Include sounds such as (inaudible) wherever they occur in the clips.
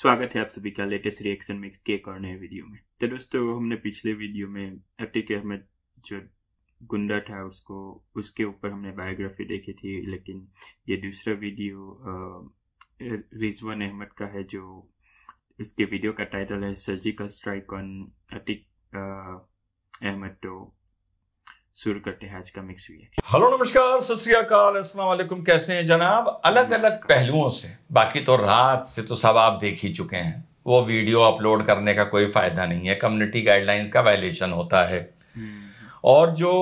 स्वागत है आप सभी का लेटेस्ट रिएक्शन मिक्स के एक और नए वीडियो में तो दोस्तों हमने पिछले वीडियो में के अहमद जो गुंडा था उसको उसके ऊपर हमने बायोग्राफी देखी थी लेकिन ये दूसरा वीडियो रिजवान अहमद का है जो उसके वीडियो का टाइटल है surgical strike on Atiq Ahmed तो शुरू करते हैं आज का मिक्स हेलो नमस्कार सत कैसे हैं जनाब अलग अलग पहलुओं से बाकी तो रात से तो सब आप देख ही चुके हैं वो वीडियो अपलोड करने का कोई फायदा नहीं है कम्युनिटी गाइडलाइंस का वायलेशन होता है हम्म। और जो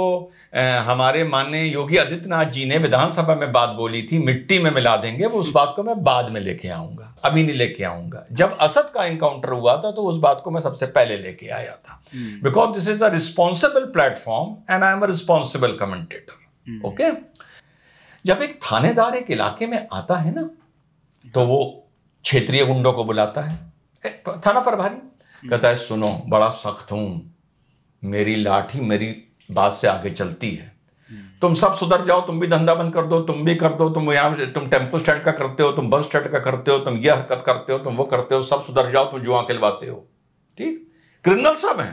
हमारे माननीय योगी आदित्यनाथ जी ने विधानसभा में बात बोली थी मिट्टी में मिला देंगे वो उस बात को मैं बाद में लेके आऊंगा अभी नहीं लेके आऊंगा जब असद का एनकाउंटर हुआ था तो उस बात को मैं सबसे पहले लेके आया था because this is a responsible platform and I am a responsible commentator okay जब एक थानेदार एक इलाके में आता है ना तो वो क्षेत्रीय गुंडों को बुलाता है थाना प्रभारी कहता है सुनो बड़ा सख्त हूं मेरी लाठी मेरी बात से आगे चलती है तुम सब सुधर जाओ तुम भी धंधा बंद कर दो तुम भी कर दो तुम यहां तुम टेम्पो स्टैंड का करते हो तुम बस स्टैंड का करते हो तुम ये हरकत करते हो तुम वो करते हो सब सुधर जाओ तुम जुआ खिलवाते हो ठीक क्रिमिनल सब है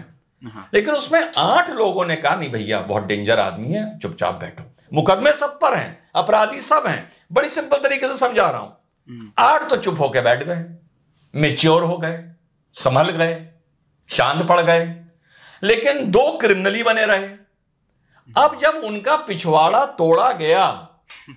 हाँ। लेकिन उसमें आठ लोगों ने कहा नहीं भैया बहुत डेंजर आदमी है चुपचाप बैठो मुकदमे सब पर हैं अपराधी सब हैं बड़ी सिंपल तरीके से समझा रहा हूं हम्म। आठ तो चुप होकर बैठ गए मेच्योर हो गए संभल गए शांत पड़ गए लेकिन दो क्रिमिनली बने रहे अब जब उनका पिछवाड़ा तोड़ा गया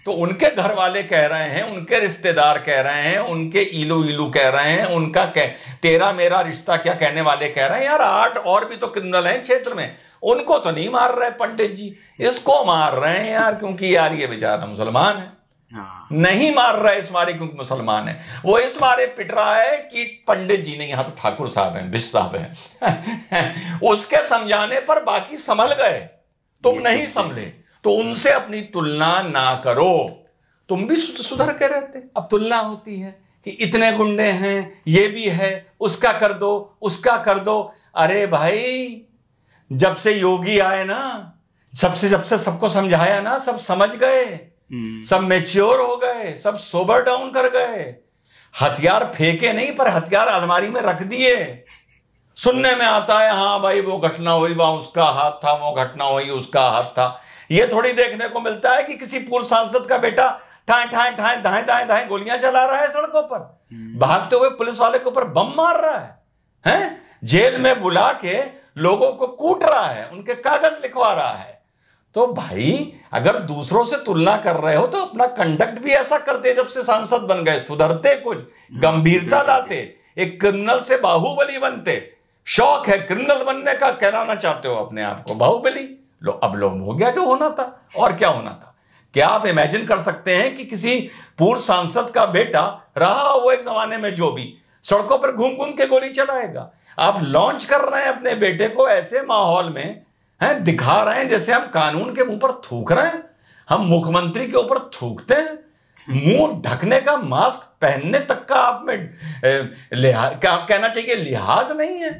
तो उनके घर वाले कह रहे हैं उनके रिश्तेदार कह रहे हैं उनके इलू इलू कह रहे हैं उनका कह तेरा मेरा रिश्ता क्या कहने वाले कह रहे हैं यार आठ और भी तो क्रिमिनल हैं क्षेत्र में उनको तो नहीं मार रहे पंडित जी इसको मार रहे हैं यार क्योंकि यार ये बेचारा मुसलमान है हाँ। नहीं मार रहा है इस मारे क्योंकि मुसलमान है वो इस मारे पिट रहा है कि पंडित जी ने यहां तो ठाकुर साहब हैं बिश साहब हैं (laughs) उसके समझाने पर बाकी संभल गए तुम नहीं संभले तो उनसे अपनी तुलना ना करो तुम भी सुधर के रहते अब तुलना होती है कि इतने गुंडे हैं ये भी है उसका कर दो उसका कर दो अरे भाई जब से योगी आए ना सबसे जब से सबको समझाया ना सब समझ गए हम्म। सब मेच्योर हो गए सब सोबर डाउन कर गए हथियार फेंके नहीं पर हथियार अलमारी में रख दिए सुनने में आता है हाँ भाई वो घटना हुई वहां उसका हाथ था वो घटना हुई उसका हाथ था ये थोड़ी देखने को मिलता है कि किसी पूर्व सांसद का बेटा ठाए ठाए ठाए धाए धाए धाए गोलियां चला रहा है सड़कों पर हम्म। भागते हुए पुलिस वाले के ऊपर बम मार रहा है हैं जेल में बुला के लोगों को कूट रहा है उनके कागज लिखवा रहा है तो भाई अगर दूसरों से तुलना कर रहे हो तो अपना कंडक्ट भी ऐसा करते जब से सांसद बन गए सुधरते कुछ हम्म। गंभीरता लाते एक क्रिमिनल से बाहुबली बनते शौक है क्रिमिनल बनने का कहलाना चाहते हो अपने आप को बाहुबली लो अब लोम हो गया जो होना था और क्या होना था क्या आप इमेजिन कर सकते हैं कि किसी पूर्व सांसद का बेटा रहा हो एक जमाने में जो भी सड़कों पर घूम घूम के गोली चलाएगा आप लॉन्च कर रहे हैं अपने बेटे को ऐसे माहौल में हैं दिखा रहे हैं जैसे हम कानून के मुंह पर थूक रहे हैं हम मुख्यमंत्री के ऊपर थूकते हैं मुंह ढकने का मास्क पहनने तक का आप में लिहाज क्या कहना चाहिए लिहाज नहीं है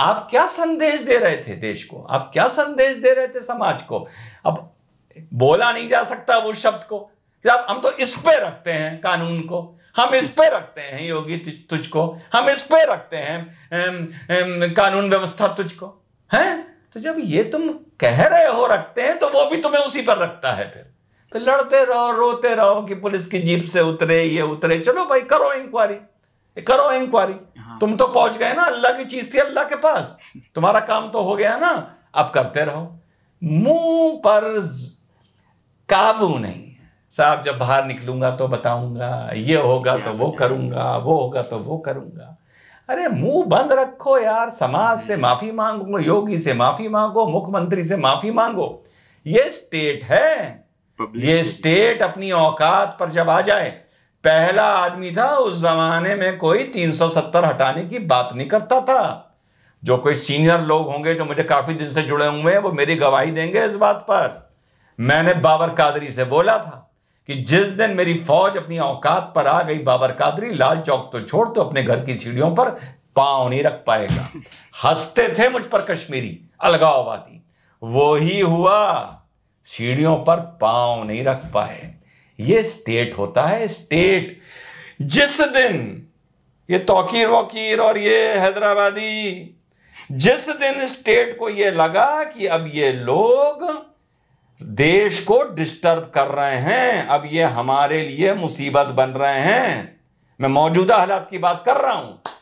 आप क्या संदेश दे रहे थे देश को आप क्या संदेश दे रहे थे समाज को अब बोला नहीं जा सकता वो शब्द को साहब हम तो इस पे रखते हैं कानून को हम इस पे रखते हैं योगी तुझको हम इस पे रखते हैं एम, एम, कानून व्यवस्था तुझको हैं तो जब ये तुम कह रहे हो रखते हैं तो वो भी तुम्हें उसी पर रखता है फिर तो लड़ते रहो रोते रहो कि पुलिस की जीप से उतरे ये उतरे चलो भाई करो इंक्वायरी करो इंक्वायरी हाँ। तुम तो पहुंच गए ना अल्लाह की चीज थी अल्लाह के पास तुम्हारा काम तो हो गया ना अब करते रहो मुंह पर काबू नहीं साहब जब बाहर निकलूंगा तो बताऊंगा ये होगा तो वो करूंगा वो होगा तो वो करूंगा अरे मुंह बंद रखो यार समाज से माफी मांगो योगी से माफी मांगो मुख्यमंत्री से माफी मांगो ये स्टेट है ये स्टेट अपनी औकात पर जब आ जाए पहला आदमी था उस जमाने में कोई 370 हटाने की बात नहीं करता था जो कोई सीनियर लोग होंगे जो मुझे काफ़ी दिन से जुड़े हुए हैं वो मेरी गवाही देंगे इस बात पर मैंने बाबर कादरी से बोला था कि जिस दिन मेरी फौज अपनी औकात पर आ गई बाबर कादरी लाल चौक तो छोड़ तो अपने घर की सीढ़ियों पर पांव नहीं रख पाएगा हंसते थे मुझ पर कश्मीरी अलगाववादी वो ही हुआ सीढ़ियों पर पांव नहीं रख पाए ये स्टेट होता है स्टेट जिस दिन ये तोकीर वकीर और ये हैदराबादी जिस दिन स्टेट को ये लगा कि अब ये लोग देश को डिस्टर्ब कर रहे हैं अब ये हमारे लिए मुसीबत बन रहे हैं मैं मौजूदा हालात की बात कर रहा हूं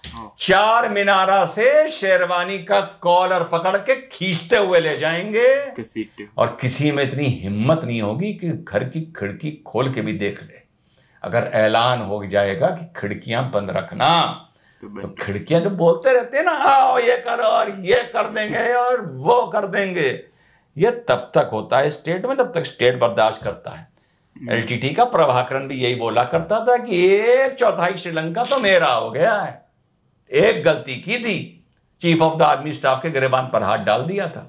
चार मिनारा से शेरवानी का कॉलर पकड़ के खींचते हुए ले जाएंगे किसी और किसी में इतनी हिम्मत नहीं होगी कि घर की खिड़की खोल के भी देख ले अगर ऐलान हो जाएगा कि खिड़कियां बंद रखना तो, तो खिड़कियां जो बोलते रहते हैं ना आओ ये करो और ये कर देंगे और वो कर देंगे ये तब तक होता है स्टेट में तब तक स्टेट बर्दाश्त करता है हम्म। एलटीटी का प्रभाकरण भी यही बोला करता था कि एक चौथाई श्रीलंका तो मेरा हो गया है एक गलती की थी chief of the army staff के गरेबान पर हाथ डाल दिया था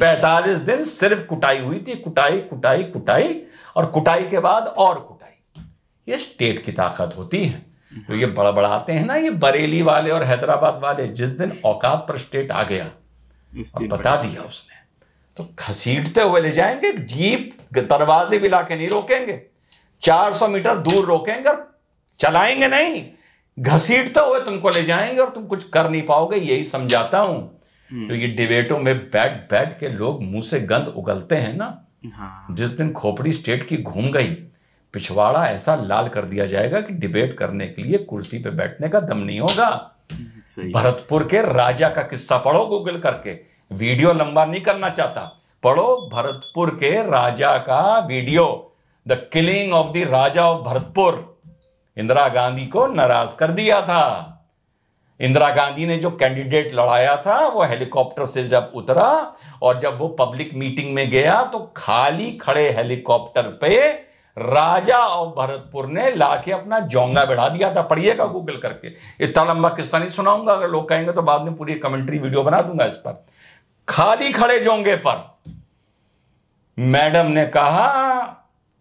पैतालीस दिन सिर्फ कुटाई हुई थी कुटाई कुटाई कुटाई और कुटाई के बाद और कुटाई ये स्टेट की ताकत होती है तो ये बड़ा बड़ा आते हैं ना ये बरेली वाले और हैदराबाद वाले जिस दिन औकात पर स्टेट आ गया और बता दिया उसने तो खसीटते हुए ले जाएंगे जीप दरवाजे भी लाके नहीं रोकेंगे 400 मीटर दूर रोकेंगे चलाएंगे नहीं घसीटते हुए तुमको ले जाएंगे और तुम कुछ कर नहीं पाओगे यही समझाता हूं तो हम्म। ये डिबेटों में बैठ बैठ के लोग मुंह से गंद उगलते हैं ना हाँ। जिस दिन खोपड़ी स्टेट की घूम गई पिछवाड़ा ऐसा लाल कर दिया जाएगा कि डिबेट करने के लिए कुर्सी पे बैठने का दम नहीं होगा भरतपुर के राजा का किस्सा पढ़ो गूगल करके वीडियो लंबा नहीं करना चाहता पढ़ो भरतपुर के राजा का video the killing of the raja of Bharatpur Indira Gandhi को नाराज कर दिया था इंदिरा गांधी ने जो कैंडिडेट लड़ाया था वो हेलीकॉप्टर से जब उतरा और जब वो पब्लिक मीटिंग में गया तो खाली खड़े हेलीकॉप्टर पे राजा ऑफ भरतपुर ने लाके अपना जोंगा बढ़ा दिया था पढ़िएगा गूगल करके इतना लंबा किस्सा नहीं सुनाऊंगा अगर लोग कहेंगे तो बाद में पूरी कमेंट्री वीडियो बना दूंगा इस पर खाली खड़े जोंगे पर मैडम ने कहा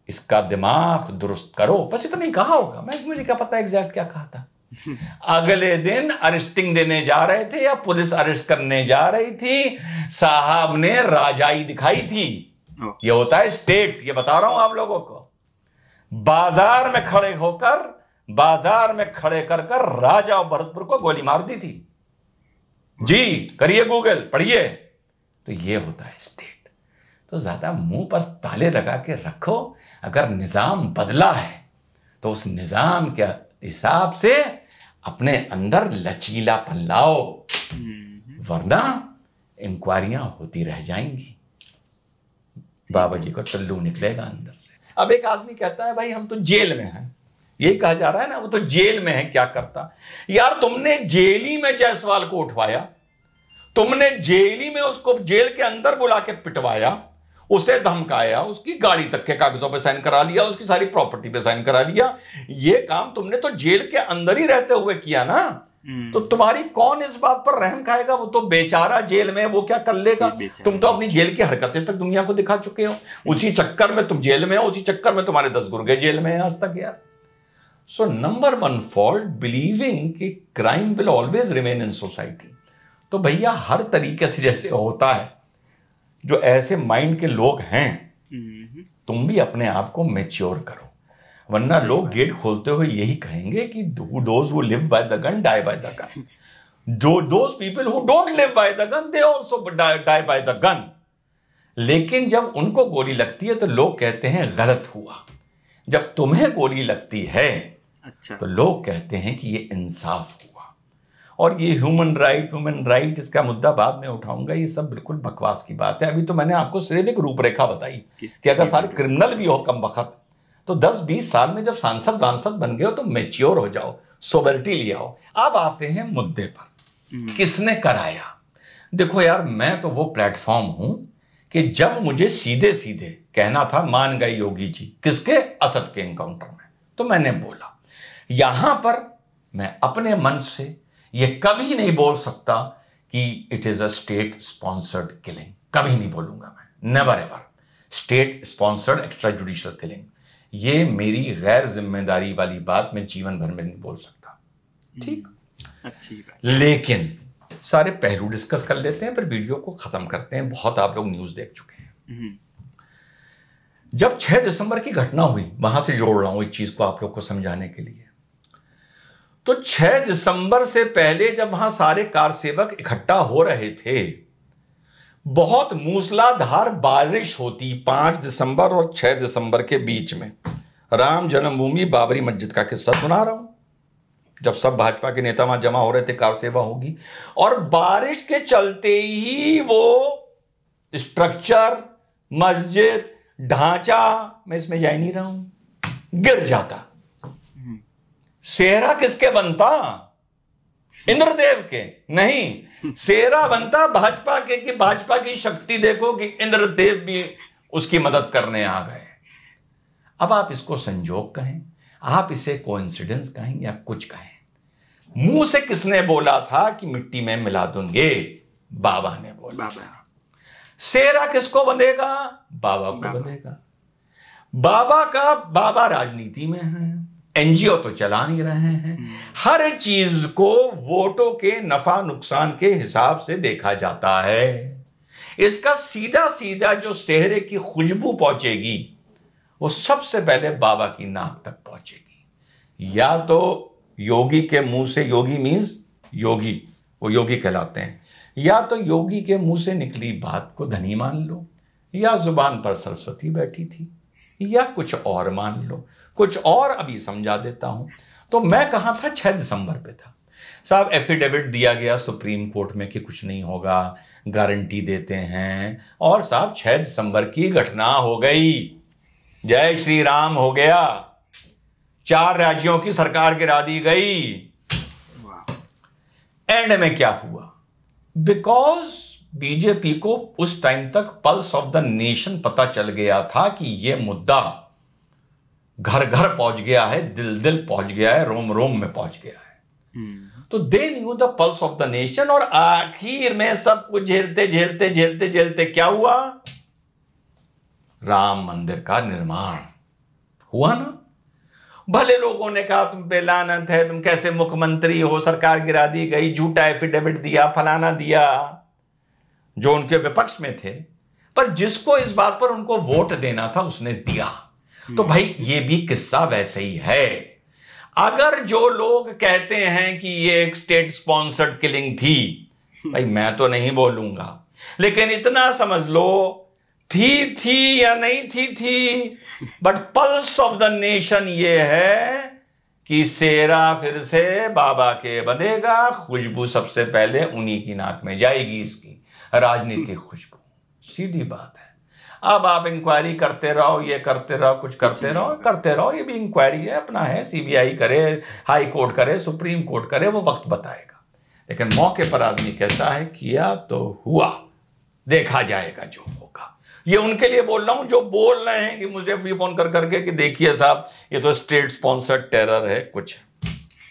इसका दिमाग दुरुस्त करो बस इतना ही कहा होगा मैं मुझे क्या पता एग्जैक्ट क्या कहा था (laughs) अगले दिन अरेस्टिंग देने जा रहे थे या पुलिस अरेस्ट करने जा रही थी साहब ने राजाई दिखाई थी ये होता है स्टेट ये बता रहा हूं आप लोगों को बाजार में खड़े होकर बाजार में खड़े कर कर राजा भरतपुर को गोली मार दी थी जी करिए गूगल पढ़िए तो ये होता है स्टेट तो ज्यादा मुंह पर ताले लगा के रखो अगर निज़ाम बदला है तो उस निज़ाम के हिसाब से अपने अंदर लचीलापन लाओ हम्म। वरना इंक्वायरियां होती रह जाएंगी बाबा जी को टल्लू निकलेगा अंदर से अब एक आदमी कहता है भाई हम तो जेल में हैं यही कहा जा रहा है ना वो तो जेल में है क्या करता यार तुमने जेल ही में जायसवाल को उठवाया तुमने जेल ही में उसको जेल के अंदर बुला के पिटवाया उसे धमकाया उसकी गाड़ी तक के कागजों पर साइन करा लिया उसकी सारी प्रॉपर्टी पे साइन करा लिया ये काम तुमने तो जेल के अंदर ही रहते हुए किया ना हम्म। तो तुम्हारी कौन इस बात पर रहम खाएगा वो तो बेचारा जेल में वो क्या कर लेगा तुम तो अपनी जेल की हरकतें तक दुनिया को दिखा चुके हो उसी चक्कर में तुम जेल में हो उसी चक्कर में तुम्हारे दस गुर्गे जेल में है आज तक यार so number one fault believing कि crime will always remain in society तो भैया हर तरीके से जैसे होता है जो ऐसे माइंड के लोग हैं हम्म। तुम भी अपने आप को मेच्योर करो वरना लोग गेट खोलते हुए यही कहेंगे कि live by the gun die by the gun जो those people who don't live by the gun they also die by the gun लेकिन जब उनको गोली लगती है तो लोग कहते हैं गलत हुआ जब तुम्हें गोली लगती है अच्छा तो लोग कहते हैं कि ये इंसाफ हुआ और ये ह्यूमन राइट वुमेन राइट इसका मुद्दा बाद में उठाऊंगा ये सब बिल्कुल बकवास की बात है अभी तो मैंने आपको सिर्फ एक रूपरेखा बताई कि अगर सारे क्रिमिनल भी हो कम वक्त तो 10-20 साल में जब सांसद वांसद बन गए हो तो मेच्योर हो जाओ सोबरिटी ले आओ अब आते हैं मुद्दे पर हम्म। किसने कराया देखो यार मैं तो वो प्लेटफॉर्म हूं कि जब मुझे सीधे सीधे कहना था मान गए योगी जी किसके असद के एनकाउंटर में तो मैंने बोला यहां पर मैं अपने मन से यह कभी नहीं बोल सकता कि it is a state sponsored killing कभी नहीं बोलूंगा मैं never ever state sponsored extra judicial killing ये मेरी गैर जिम्मेदारी वाली बात मैं जीवन भर में नहीं बोल सकता ठीक हम्म. अच्छी बात लेकिन सारे पहलू डिस्कस कर लेते हैं पर वीडियो को खत्म करते हैं बहुत आप लोग न्यूज देख चुके हैं हम्म. जब 6 दिसंबर की घटना हुई वहां से जोड़ रहा हूं इस चीज को आप लोग को समझाने के लिए तो 6 दिसंबर से पहले जब वहां सारे कार सेवक इकट्ठा हो रहे थे बहुत मूसलाधार बारिश होती पांच दिसंबर और 6 दिसंबर के बीच में राम जन्मभूमि बाबरी मस्जिद का किस्सा सुना रहा हूं जब सब भाजपा के नेता वहां जमा हो रहे थे कार सेवा होगी और बारिश के चलते ही वो स्ट्रक्चर मस्जिद ढांचा मैं इसमें जा नहीं रहा हूं गिर जाता सेहरा किसके बनता इंद्रदेव के नहीं सेहरा बनता भाजपा के कि भाजपा की शक्ति देखो कि इंद्रदेव भी उसकी मदद करने आ गए अब आप इसको संजोग कहें आप इसे कोइंसिडेंस कहें या कुछ कहें मुंह से किसने बोला था कि मिट्टी में मिला दूंगे बाबा ने बोला बाबा सेरा किसको बंधेगा बाबा को बंधेगा बाबा का बाबा राजनीति में है एनजीओ तो चला नहीं रहे हैं हम्म। हर चीज को वोटों के नफा नुकसान के हिसाब से देखा जाता है इसका सीधा सीधा जो सेहरे की खुशबू पहुंचेगी वो सबसे पहले बाबा की नाक तक पहुंचेगी या तो योगी के मुंह से योगी मीन्स योगी वो योगी कहलाते हैं या तो योगी के मुंह से निकली बात को धनी मान लो या जुबान पर सरस्वती बैठी थी या कुछ और मान लो कुछ और अभी समझा देता हूं तो मैं कहा था छह दिसंबर पे था साहब एफिडेविट दिया गया सुप्रीम कोर्ट में कि कुछ नहीं होगा गारंटी देते हैं और साहब छह दिसंबर की घटना हो गई जय श्री राम हो गया चार राज्यों की सरकार गिरा दी गई एंड में क्या हुआ बिकॉज बीजेपी को उस टाइम तक पल्स ऑफ द नेशन पता चल गया था कि यह मुद्दा घर घर पहुंच गया है दिल दिल पहुंच गया है रोम रोम में पहुंच गया है हम्म। तो they knew the pulse of the nation और आखिर में सब कुछ झेलते झेलते झेलते झेलते क्या हुआ राम मंदिर का निर्माण हुआ ना भले लोगों ने कहा तुम पे लानत है तुम कैसे मुख्यमंत्री हो सरकार गिरा दी गई झूठा एफिडेविट दिया फलाना दिया जो उनके विपक्ष में थे पर जिसको इस बात पर उनको वोट देना था उसने दिया तो हम्म। भाई ये भी किस्सा वैसे ही है अगर जो लोग कहते हैं कि ये एक स्टेट स्पॉन्सर्ड किलिंग थी भाई मैं तो नहीं बोलूंगा लेकिन इतना समझ लो थी थी या नहीं थी थी but pulse of the nation ये है कि सेरा फिर से बाबा के बनेगा खुशबू सबसे पहले उन्हीं की नाक में जाएगी इसकी राजनीतिक खुशबू सीधी बात है अब आप इंक्वायरी करते रहो ये करते रहो कुछ करते रहो करते रहो ये भी इंक्वायरी है अपना है सीबीआई करे हाई कोर्ट करे सुप्रीम कोर्ट करे वो वक्त बताएगा लेकिन मौके पर आदमी कहता है किया तो हुआ देखा जाएगा जो होगा ये उनके लिए बोल रहा हूं जो बोल रहे हैं कि मुझे भी फोन कर करके कि देखिए साहब ये तो स्टेट स्पॉन्सर्ड टेरर है कुछ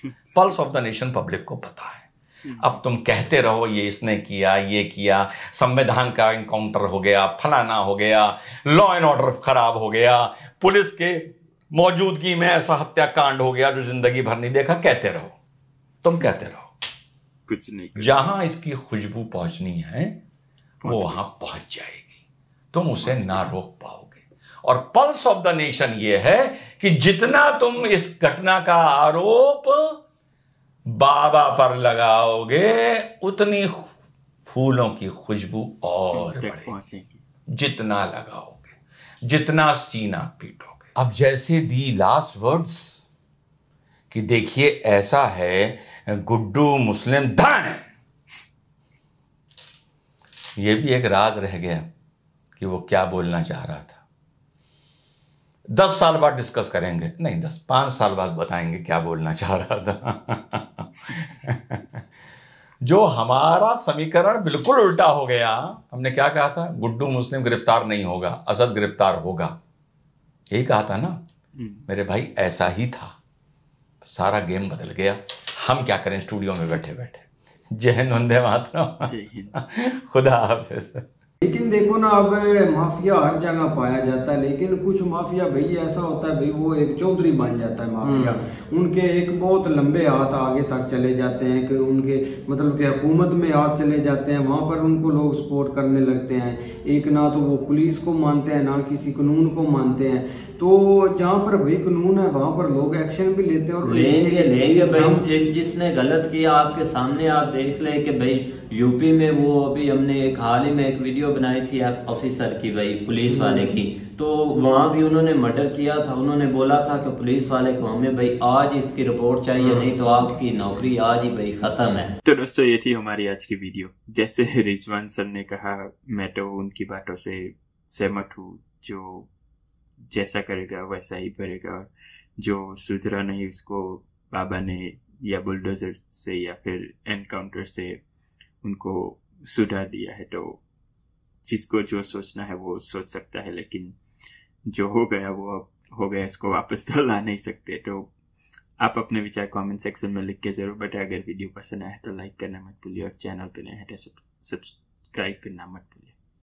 pulse of the nation public को पता है हम्म। अब तुम कहते रहो ये इसने किया ये किया संविधान का इनकाउंटर हो गया फलाना हो गया लॉ एंड ऑर्डर खराब हो गया पुलिस के मौजूदगी में ऐसा हत्याकांड हो गया जो जिंदगी भर नहीं देखा कहते रहो तुम कहते रहो कुछ नहीं जहां इसकी खुशबू पहुंचनी है वो वहां पहुंच जाएगी तुम उसे ना रोक पाओगे और पल्स ऑफ द नेशन ये है कि जितना तुम इस घटना का आरोप बाबा पर लगाओगे उतनी फूलों की खुशबू और जितना लगाओगे जितना सीना पीटोगे अब जैसे दी लास्ट वर्ड्स कि देखिए ऐसा है गुड्डू मुस्लिम धन यह भी एक राज रह गया कि वो क्या बोलना चाह रहा था दस साल बाद डिस्कस करेंगे नहीं दस पांच साल बाद बताएंगे क्या बोलना चाह रहा था (laughs) (laughs) जो हमारा समीकरण बिल्कुल उल्टा हो गया हमने क्या कहा था गुड्डू मुस्लिम गिरफ्तार नहीं होगा असद गिरफ्तार होगा यही कहा था ना हम्म। मेरे भाई ऐसा ही था सारा गेम बदल गया हम क्या करें स्टूडियो में बैठे बैठे जय हिंद वंदे मातरम (laughs) खुदा हाफिज़ लेकिन देखो ना अब माफिया हर जगह पाया जाता है लेकिन कुछ माफिया भाई ऐसा होता है भाई वो एक चौधरी बन जाता है माफिया हम्म। उनके एक बहुत लंबे हाथ आगे तक चले जाते हैं कि उनके मतलब कि हुकूमत में हाथ चले जाते हैं वहां पर उनको लोग सपोर्ट करने लगते हैं एक ना तो वो पुलिस को मानते हैं ना किसी कानून को मानते हैं तो जहाँ पर भाई कानून है वहां पर लोग एक्शन भी लेते हैं और लेंगे लेंगे भाई जिसने गलत किया आपके सामने आप देख ले कि भाई यूपी में वो अभी हमने एक हाल ही में एक वीडियो बनाई थी ऑफिसर की भाई पुलिस वाले की तो वहाँ भी उन्होंने मर्डर किया था उन्होंने बोला था कि पुलिस वाले को हमें भाई आज इसकी रिपोर्ट चाहिए हम्म। नहीं तो आपकी नौकरी आज ही भाई खत्म है तो दोस्तों ये थी हमारी आज की वीडियो जैसे (laughs) रिजवान सर ने कहा मैं तो उनकी बातों से सहमत हूँ जो जैसा करेगा वैसा ही करेगा जो सुधरा नहीं उसको बाबा ने या बुलडोजर से या फिर एनकाउंटर से उनको सुधार दिया है तो जिसको जो सोचना है वो सोच सकता है लेकिन जो हो गया वो अब हो गया इसको वापस तो ला नहीं सकते तो आप अपने विचार कमेंट सेक्शन में लिख के जरूर बताएं अगर वीडियो पसंद आए तो लाइक करना मत भूलिए और चैनल है तो सब्सक्राइब करना मत भूलिए